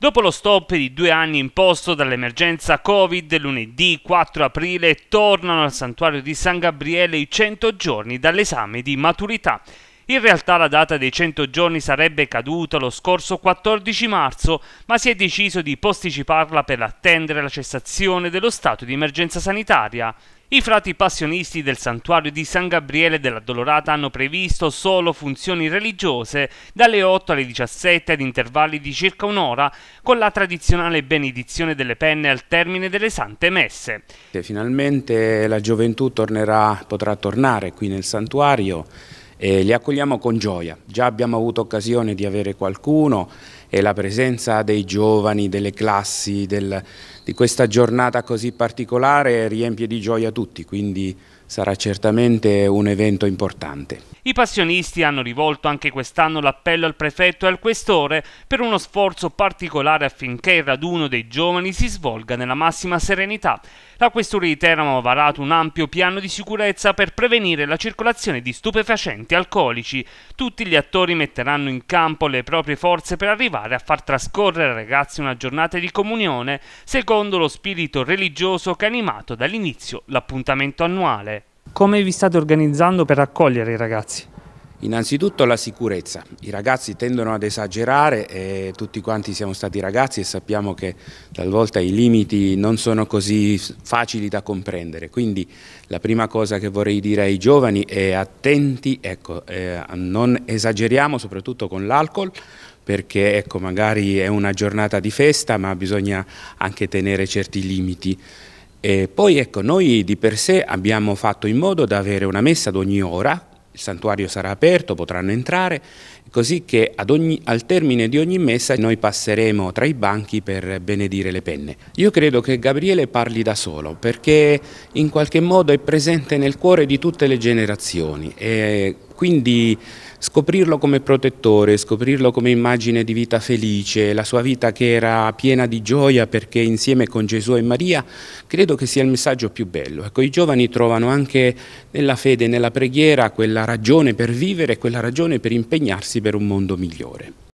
Dopo lo stop di due anni imposto dall'emergenza Covid, lunedì 4 aprile tornano al santuario di San Gabriele i 100 giorni dall'esame di maturità. In realtà la data dei 100 giorni sarebbe caduta lo scorso 14 marzo, ma si è deciso di posticiparla per attendere la cessazione dello stato di emergenza sanitaria. I frati passionisti del santuario di San Gabriele della Dolorata hanno previsto solo funzioni religiose dalle 8 alle 17 ad intervalli di circa un'ora con la tradizionale benedizione delle penne al termine delle sante messe. Finalmente la gioventù tornerà, potrà tornare qui nel santuario e li accogliamo con gioia. Già abbiamo avuto occasione di avere qualcuno e la presenza dei giovani, delle classi, del, di questa giornata così particolare riempie di gioia tutti, quindi sarà certamente un evento importante. I passionisti hanno rivolto anche quest'anno l'appello al prefetto e al questore per uno sforzo particolare affinché il raduno dei giovani si svolga nella massima serenità. La questura di Teramo ha varato un ampio piano di sicurezza per prevenire la circolazione di stupefacenti alcolici. Tutti gli attori metteranno in campo le proprie forze per arrivare provare a far trascorrere ragazzi una giornata di comunione secondo lo spirito religioso che ha animato dall'inizio l'appuntamento annuale. Come vi state organizzando per accogliere i ragazzi? Innanzitutto la sicurezza, i ragazzi tendono ad esagerare e tutti quanti siamo stati ragazzi e sappiamo che talvolta i limiti non sono così facili da comprendere, quindi la prima cosa che vorrei dire ai giovani è attenti, ecco, eh, non esageriamo soprattutto con l'alcol, perché ecco, magari è una giornata di festa ma bisogna anche tenere certi limiti. E poi ecco, noi di per sé abbiamo fatto in modo da avere una messa ad ogni ora, il santuario sarà aperto, potranno entrare, così che ogni, al termine di ogni messa noi passeremo tra i banchi per benedire le penne. Io credo che Gabriele parli da solo perché in qualche modo è presente nel cuore di tutte le generazioni quindi scoprirlo come protettore, scoprirlo come immagine di vita felice, la sua vita che era piena di gioia perché insieme con Gesù e Maria, credo che sia il messaggio più bello. Ecco, I giovani trovano anche nella fede e nella preghiera quella ragione per vivere, quella ragione per impegnarsi per un mondo migliore.